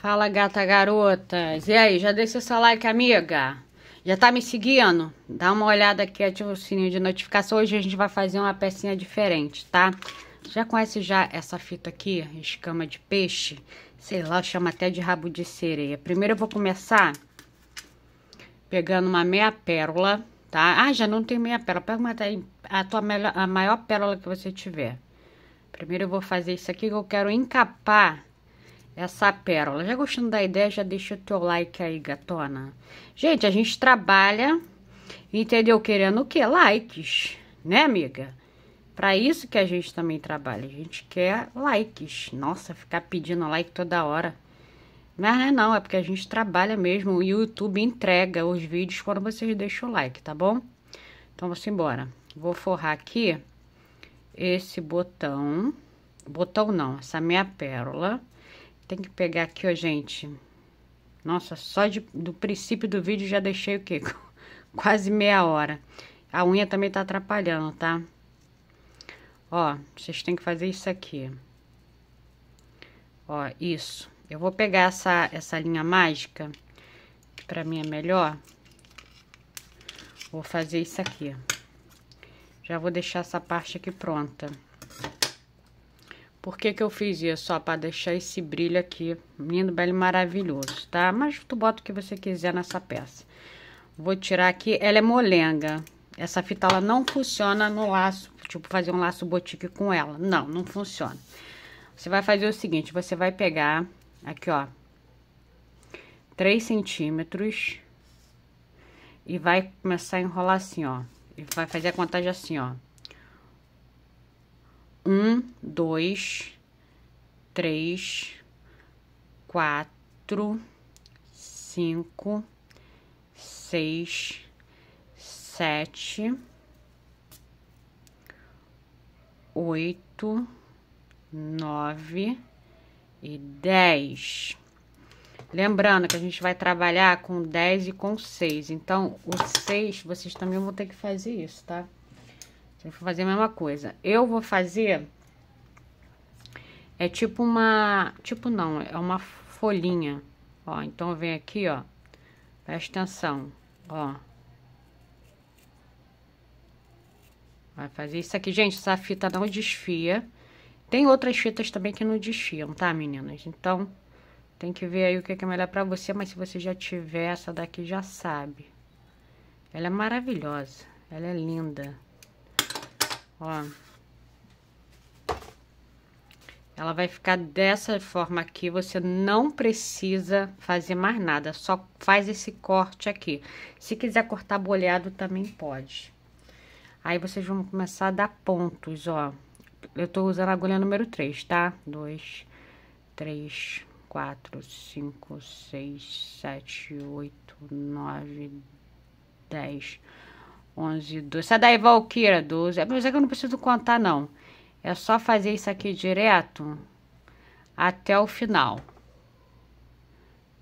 Fala, gata garotas. E aí, já deixa seu like, amiga? Já tá me seguindo? Dá uma olhada aqui, ativa o sininho de notificação. Hoje a gente vai fazer uma pecinha diferente, tá? Já conhece já essa fita aqui? Escama de peixe? Sei lá, chama até de rabo de sereia. Primeiro eu vou começar pegando uma meia pérola, tá? Ah, já não tem meia pérola. Pega uma, a tua melhor, a maior pérola que você tiver. Primeiro eu vou fazer isso aqui que eu quero encapar essa pérola. Já gostando da ideia, já deixa o teu like aí, gatona. Gente, a gente trabalha, entendeu? Querendo o quê? Likes, né, amiga? Para isso que a gente também trabalha. A gente quer likes. Nossa, ficar pedindo like toda hora. Mas não é não, é porque a gente trabalha mesmo. O YouTube entrega os vídeos quando vocês deixam o like, tá bom? Então, vamos embora. Vou forrar aqui esse botão. Botão não, essa minha pérola. Tem que pegar aqui, ó, gente. Nossa, só de, do princípio do vídeo já deixei o quê? Quase meia hora. A unha também tá atrapalhando, tá? Ó, vocês têm que fazer isso aqui. Ó, isso. Eu vou pegar essa, essa linha mágica, que pra mim é melhor. Vou fazer isso aqui. Já vou deixar essa parte aqui pronta. Por que que eu fiz isso? Só para deixar esse brilho aqui lindo, belo e maravilhoso, tá? Mas tu bota o que você quiser nessa peça. Vou tirar aqui, ela é molenga. Essa fita, ela não funciona no laço, tipo fazer um laço botique com ela. Não, não funciona. Você vai fazer o seguinte, você vai pegar aqui, ó, 3 centímetros e vai começar a enrolar assim, ó. E vai fazer a contagem assim, ó um, dois, três, quatro, cinco, seis, sete, oito, nove e dez. Lembrando que a gente vai trabalhar com 10 e com 6. Então, o 6, vocês também vão ter que fazer isso, tá? Você vai fazer a mesma coisa. Eu vou fazer... É tipo uma... Tipo não, é uma folhinha. Ó, então vem aqui, ó. Presta atenção, ó. Vai fazer isso aqui. Gente, essa fita não desfia. Tem outras fitas também que não desfiam, tá, meninas? Então, tem que ver aí o que é melhor pra você. Mas se você já tiver, essa daqui já sabe. Ela é maravilhosa. Ela é linda. Ó. Ela vai ficar dessa forma aqui, você não precisa fazer mais nada, só faz esse corte aqui. Se quiser cortar bolhado, também pode. Aí, vocês vão começar a dar pontos, ó. Eu tô usando a agulha número 3, tá? 2, 3, 4, 5, 6, 7, 8, 9, 10... 11, 12. Essa daí, Valqueira, 12. É, mas é que eu não preciso contar, não. É só fazer isso aqui direto até o final.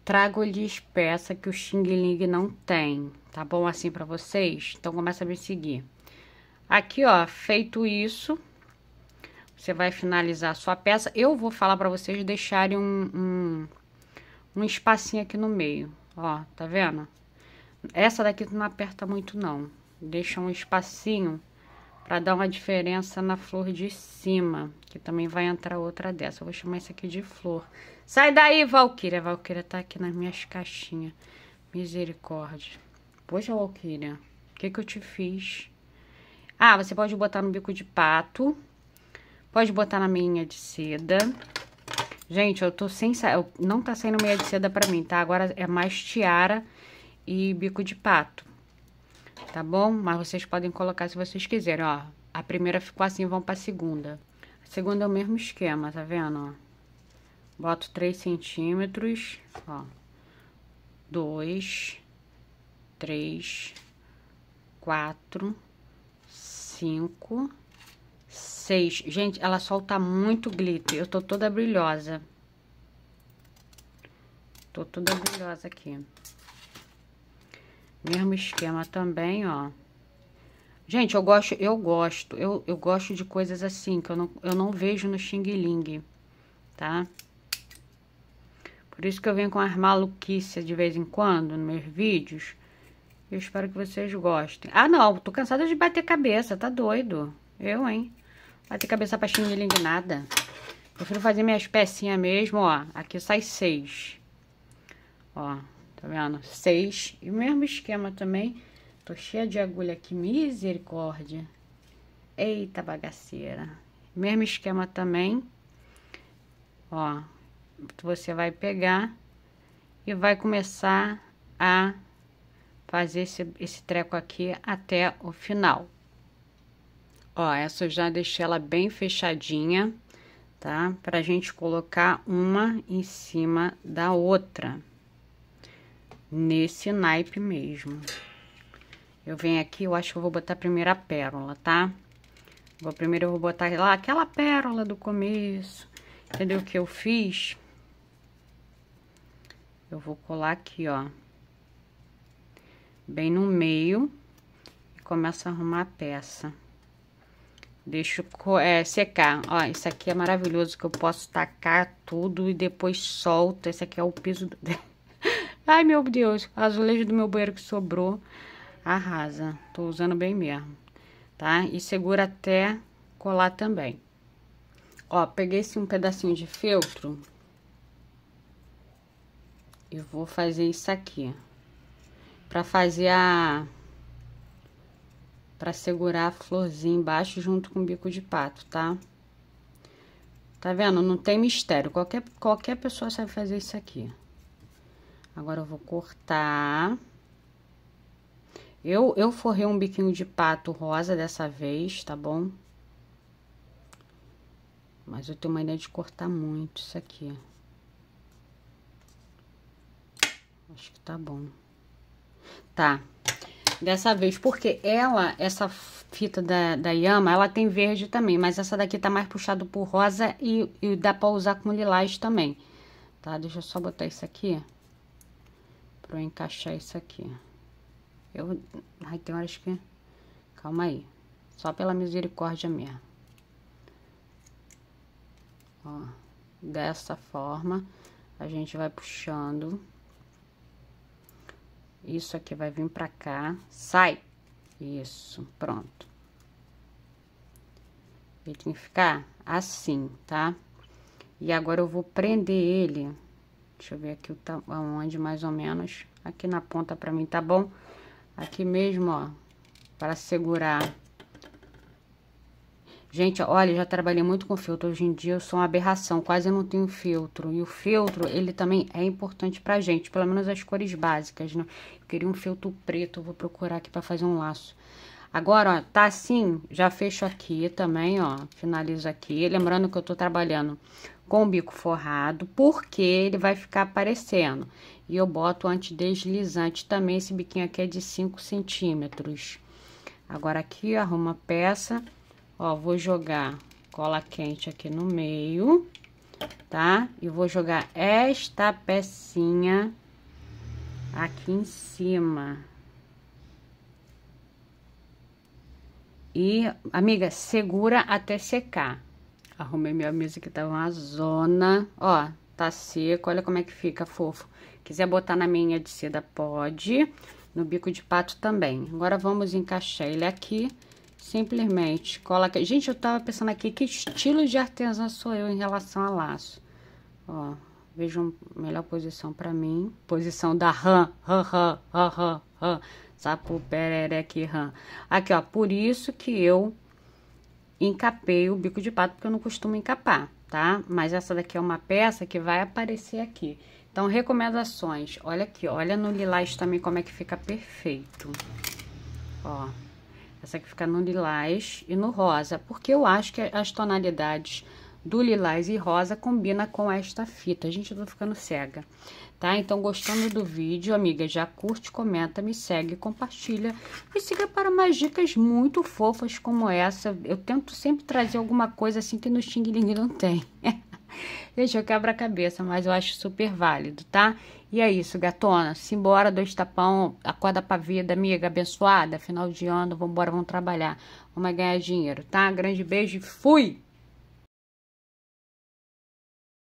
Trago-lhes peça que o Xing Ling não tem, tá bom assim para vocês? Então, começa a me seguir. Aqui, ó, feito isso, você vai finalizar a sua peça. Eu vou falar para vocês deixarem um, um, um espacinho aqui no meio, ó, tá vendo? Essa daqui não aperta muito, não. Deixa um espacinho para dar uma diferença na flor de cima, que também vai entrar outra dessa. Eu vou chamar isso aqui de flor. Sai daí, Valquíria. A Valquíria tá aqui nas minhas caixinhas. Misericórdia. Poxa, Valquíria, o que que eu te fiz? Ah, você pode botar no bico de pato. Pode botar na meia de seda. Gente, eu tô sem... Sa... Não tá saindo meia de seda pra mim, tá? Agora é mais tiara e bico de pato tá bom? Mas vocês podem colocar se vocês quiserem, ó. A primeira ficou assim, vão pra segunda. A segunda é o mesmo esquema, tá vendo, ó? Boto 3 centímetros, ó. 2, 3, 4, 5, 6. Gente, ela solta muito glitter. Eu tô toda brilhosa. Tô toda brilhosa aqui. Mesmo esquema também, ó. Gente, eu gosto, eu gosto, eu, eu gosto de coisas assim, que eu não, eu não vejo no Xing Ling, tá? Por isso que eu venho com as maluquices de vez em quando nos meus vídeos. Eu espero que vocês gostem. Ah, não, tô cansada de bater cabeça, tá doido? Eu, hein? Bater cabeça pra Xing Ling nada. Prefiro fazer minhas pecinhas mesmo, ó. Aqui sai seis. Ó. Tá vendo? Seis. E o mesmo esquema também. Tô cheia de agulha aqui, misericórdia. Eita bagaceira. Mesmo esquema também. Ó, você vai pegar e vai começar a fazer esse, esse treco aqui até o final. Ó, essa eu já deixei ela bem fechadinha, tá? Pra gente colocar uma em cima da outra nesse naipe mesmo. Eu venho aqui, eu acho que eu vou botar a primeira pérola, tá? Vou, primeiro eu vou botar lá aquela pérola do começo, entendeu? o Que eu fiz. Eu vou colar aqui, ó. Bem no meio. E começo a arrumar a peça. Deixo é, secar. Ó, isso aqui é maravilhoso que eu posso tacar tudo e depois solta. Esse aqui é o piso... Do... Ai, meu Deus, azulejo do meu banheiro que sobrou, arrasa. Tô usando bem mesmo, tá? E segura até colar também. Ó, peguei esse um pedacinho de feltro. e vou fazer isso aqui. Pra fazer a... Pra segurar a florzinha embaixo junto com o bico de pato, tá? Tá vendo? Não tem mistério. Qualquer, qualquer pessoa sabe fazer isso aqui. Agora eu vou cortar. Eu, eu forrei um biquinho de pato rosa dessa vez, tá bom? Mas eu tenho mania de cortar muito isso aqui. Acho que tá bom. Tá. Dessa vez, porque ela, essa fita da, da Yama, ela tem verde também. Mas essa daqui tá mais puxado por rosa e, e dá pra usar com lilás também. Tá? Deixa eu só botar isso aqui, ó pra eu encaixar isso aqui. Eu, ai, tem horas que, calma aí, só pela misericórdia mesmo. Ó, dessa forma, a gente vai puxando. Isso aqui vai vir pra cá, sai! Isso, pronto. Ele tem que ficar assim, tá? E agora eu vou prender ele Deixa eu ver aqui onde mais ou menos. Aqui na ponta pra mim tá bom. Aqui mesmo, ó, para segurar. Gente, olha, já trabalhei muito com filtro. Hoje em dia eu sou uma aberração, quase não tenho filtro. E o filtro, ele também é importante pra gente, pelo menos as cores básicas, né? Eu queria um filtro preto, vou procurar aqui pra fazer um laço. Agora, ó, tá assim, já fecho aqui também, ó, finalizo aqui. Lembrando que eu tô trabalhando com o bico forrado, porque ele vai ficar aparecendo. E eu boto antideslizante também, esse biquinho aqui é de 5 centímetros. Agora aqui, ó, arruma a peça, ó, vou jogar cola quente aqui no meio, tá? E vou jogar esta pecinha aqui em cima. E, amiga, segura até secar. Arrumei minha mesa que tá uma zona. Ó, tá seco, olha como é que fica fofo. Quiser botar na minha de seda, pode. No bico de pato também. Agora, vamos encaixar ele aqui. Simplesmente cola aqui. Gente, eu tava pensando aqui que estilo de artesã sou eu em relação a laço. Ó, vejam melhor posição pra mim. Posição da rã, rã, rã, rã, rã, rã. Sapo, perereque, rã. Aqui, ó, por isso que eu encapei o bico de pato, porque eu não costumo encapar, tá? Mas essa daqui é uma peça que vai aparecer aqui. Então, recomendações. Olha aqui, olha no lilás também como é que fica perfeito. Ó, essa aqui fica no lilás e no rosa, porque eu acho que as tonalidades do lilás e rosa combina com esta fita. A Gente, eu tô ficando cega, tá? Então, gostando do vídeo, amiga, já curte, comenta, me segue, compartilha. e siga para mais dicas muito fofas como essa. Eu tento sempre trazer alguma coisa assim que no Xing Ling não tem. Deixa eu quebrar a cabeça, mas eu acho super válido, tá? E é isso, gatona. Simbora, dois tapão, acorda pra vida, amiga, abençoada. Final de ano, vambora, vamos trabalhar. Vamos ganhar dinheiro, tá? Grande beijo e fui!